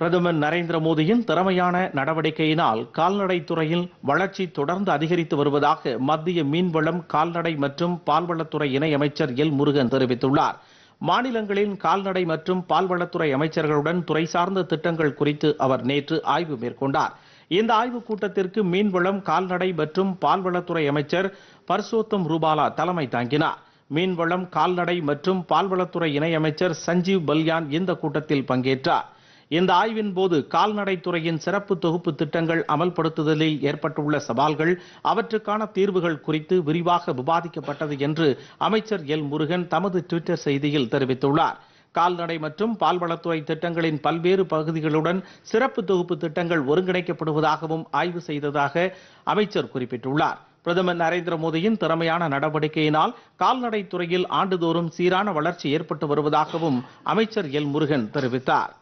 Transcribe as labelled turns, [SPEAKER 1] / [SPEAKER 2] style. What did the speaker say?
[SPEAKER 1] பிரதமர் நரேந்திர மோடியின் திறமையான நடவடிக்கையினால் கால்நடை துறையில் வளர்ச்சி தொடர்ந்து அதிகரித்து வருவதாக மத்திய மீன்வளம் கால்நடை மற்றும் பால்வளத்துறை இணையமைச்சர் எல் முருகன் தெரிவித்துள்ளார் மாநிலங்களின் கால்நடை மற்றும் பால்வளத்துறை அமைச்சர்களுடன் துறை சார்ந்த திட்டங்கள் குறித்து அவர் நேற்று ஆய்வு மேற்கொண்டார் இந்த ஆய்வுக் கூட்டத்திற்கு மீன்வளம் கால்நடை மற்றும் பால்வளத்துறை அமைச்சர் பர்சோத்தம் ரூபாலா தலைமை தாங்கினார் மீன்வளம் கால்நடை மற்றும் பால்வளத்துறை இணையமைச்சர் சஞ்சீவ் பல்யான் இந்த கூட்டத்தில் பங்கேற்றார் இந்த ஆய்வின் போது கால்நடைத்துறையின் சிறப்பு தொகுப்பு திட்டங்கள் அமல்படுத்துதலில் ஏற்பட்டுள்ள சவால்கள் அவற்றுக்கான தீர்வுகள் குறித்து விரிவாக விவாதிக்கப்பட்டது என்று அமைச்சர் எல் முருகன் தமது டுவிட்டர் செய்தியில் தெரிவித்துள்ளார் கால்நடை மற்றும் பால்வளத்துறை திட்டங்களின் பல்வேறு பகுதிகளுடன் சிறப்பு தொகுப்பு திட்டங்கள் ஒருங்கிணைக்கப்படுவதாகவும் ஆய்வு செய்ததாக அமைச்சர் குறிப்பிட்டுள்ளார் பிரதமர் நரேந்திர மோடியின் திறமையான நடவடிக்கையினால் கால்நடை துறையில் ஆண்டுதோறும் சீரான வளர்ச்சி ஏற்பட்டு வருவதாகவும் அமைச்சர் எல் முருகன் தெரிவித்தார்